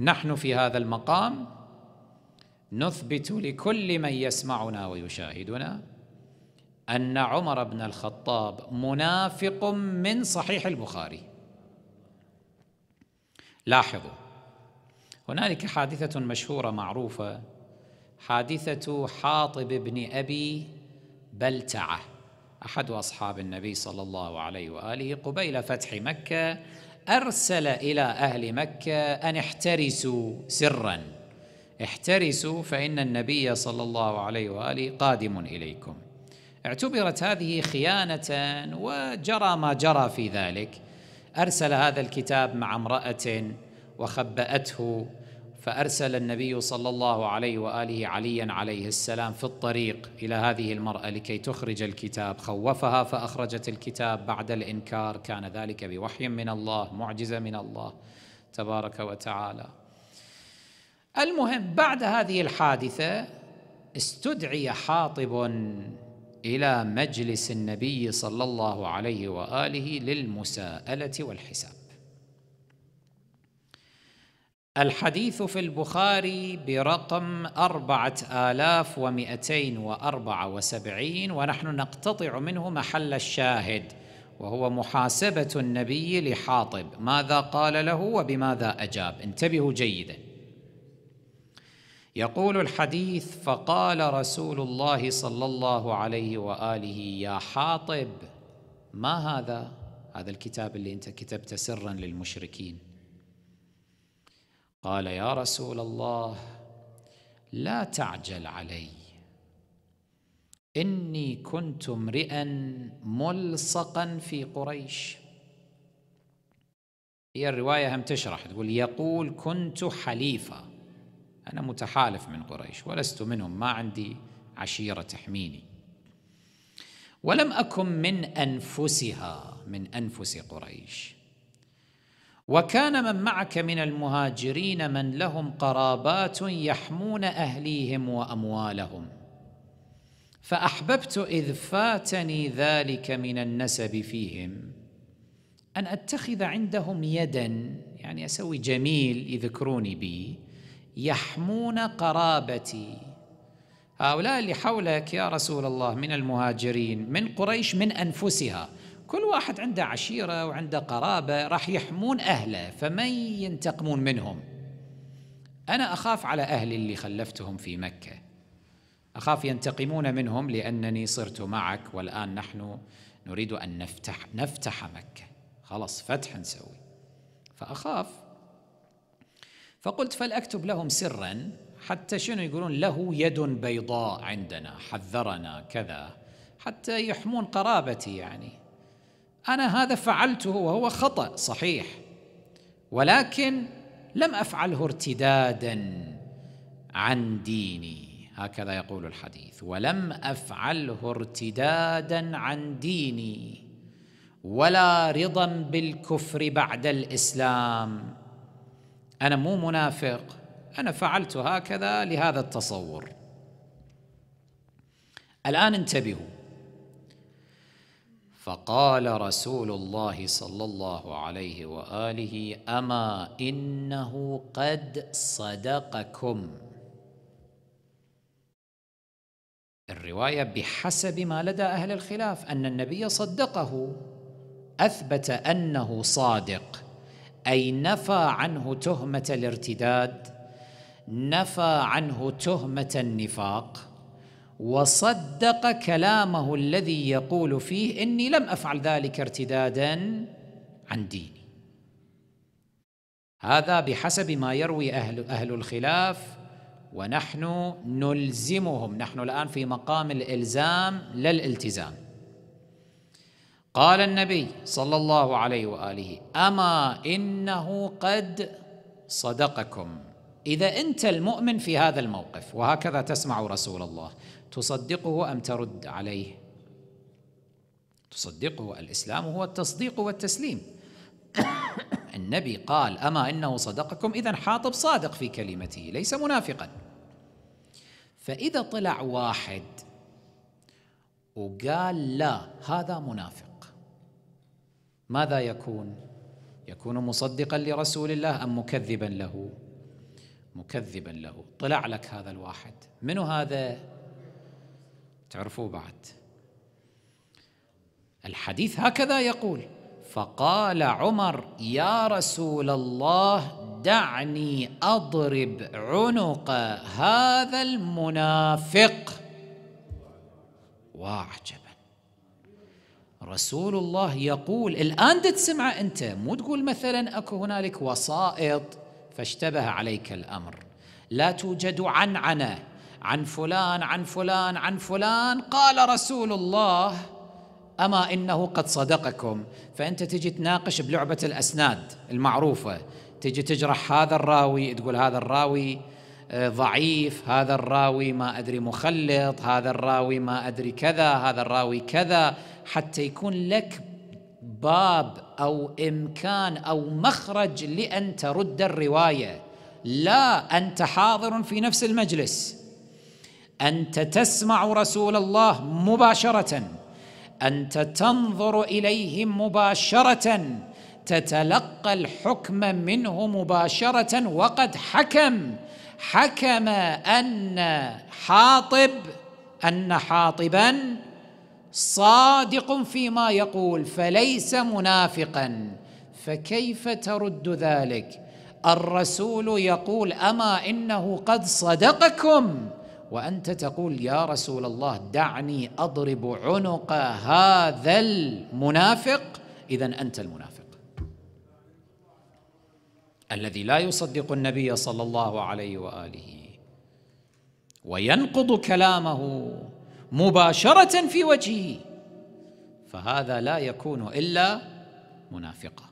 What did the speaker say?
نحن في هذا المقام نثبت لكل من يسمعنا ويشاهدنا أن عمر بن الخطاب منافق من صحيح البخاري لاحظوا هنالك حادثة مشهورة معروفة حادثة حاطب بن أبي بلتعة أحد أصحاب النبي صلى الله عليه وآله قبيل فتح مكة أرسل إلى أهل مكة أن احترسوا سرا احترسوا فإن النبي صلى الله عليه وآله قادم إليكم اعتبرت هذه خيانة وجرى ما جرى في ذلك أرسل هذا الكتاب مع امرأة وخبأته فأرسل النبي صلى الله عليه وآله عليا عليه السلام في الطريق إلى هذه المرأة لكي تخرج الكتاب خوفها فأخرجت الكتاب بعد الإنكار كان ذلك بوحي من الله معجزة من الله تبارك وتعالى المهم بعد هذه الحادثة استدعي حاطب إلى مجلس النبي صلى الله عليه وآله للمساءلة والحساب الحديث في البخاري برقم أربعة آلاف ومئتين وأربعة وسبعين ونحن نقتطع منه محل الشاهد وهو محاسبة النبي لحاطب ماذا قال له وبماذا أجاب انتبهوا جيدا يقول الحديث فقال رسول الله صلى الله عليه وآله يا حاطب ما هذا هذا الكتاب اللي أنت كتبته سرا للمشركين قال يا رسول الله لا تعجل علي اني كنت امرئا ملصقا في قريش هي الروايه هم تشرح تقول يقول كنت حليفه انا متحالف من قريش ولست منهم ما عندي عشيره تحميني ولم اكن من انفسها من انفس قريش وكان من معك من المهاجرين من لهم قرابات يحمون اهليهم واموالهم فاحببت اذ فاتني ذلك من النسب فيهم ان اتخذ عندهم يدا يعني اسوي جميل يذكروني به يحمون قرابتي هؤلاء اللي حولك يا رسول الله من المهاجرين من قريش من انفسها كل واحد عنده عشيره وعنده قرابه راح يحمون اهله فما ينتقمون منهم انا اخاف على اهلي اللي خلفتهم في مكه اخاف ينتقمون منهم لانني صرت معك والان نحن نريد ان نفتح نفتح مكه خلاص فتح نسوي فاخاف فقلت فلاكتب لهم سرا حتى شنو يقولون له يد بيضاء عندنا حذرنا كذا حتى يحمون قرابتي يعني انا هذا فعلته وهو خطا صحيح ولكن لم افعله ارتدادا عن ديني هكذا يقول الحديث ولم افعله ارتدادا عن ديني ولا رضا بالكفر بعد الاسلام انا مو منافق انا فعلت هكذا لهذا التصور الان انتبهوا فقال رسول الله صلى الله عليه واله اما انه قد صدقكم الروايه بحسب ما لدى اهل الخلاف ان النبي صدقه اثبت انه صادق اي نفى عنه تهمه الارتداد نفى عنه تهمه النفاق وصدق كلامه الذي يقول فيه اني لم افعل ذلك ارتدادا عن ديني هذا بحسب ما يروي اهل اهل الخلاف ونحن نلزمهم نحن الان في مقام الالزام لا الالتزام قال النبي صلى الله عليه واله اما انه قد صدقكم اذا انت المؤمن في هذا الموقف وهكذا تسمع رسول الله تصدقه ام ترد عليه تصدقه الاسلام هو التصديق والتسليم النبي قال اما انه صدقكم اذا حاطب صادق في كلمته ليس منافقا فاذا طلع واحد وقال لا هذا منافق ماذا يكون يكون مصدقا لرسول الله ام مكذبا له مكذبا له طلع لك هذا الواحد منو هذا تعرفوه بعد الحديث هكذا يقول فقال عمر يا رسول الله دعني اضرب عنق هذا المنافق واعجبا رسول الله يقول الان تسمع انت مو تقول مثلا اكو هنالك وسائط فاشتبه عليك الامر لا توجد عنعنه عن فلان عن فلان عن فلان قال رسول الله اما انه قد صدقكم فانت تجي تناقش بلعبه الاسناد المعروفه تجي تجرح هذا الراوي تقول هذا الراوي آه، ضعيف هذا الراوي ما ادري مخلط هذا الراوي ما ادري كذا هذا الراوي كذا حتى يكون لك باب او امكان او مخرج لان ترد الروايه لا انت حاضر في نفس المجلس انت تسمع رسول الله مباشره انت تنظر اليه مباشره تتلقى الحكم منه مباشره وقد حكم حكم ان حاطب ان حاطبا صادق فيما يقول فليس منافقا فكيف ترد ذلك الرسول يقول اما انه قد صدقكم وانت تقول يا رسول الله دعني اضرب عنق هذا المنافق اذا انت المنافق الذي لا يصدق النبي صلى الله عليه واله وينقض كلامه مباشره في وجهه فهذا لا يكون الا منافقا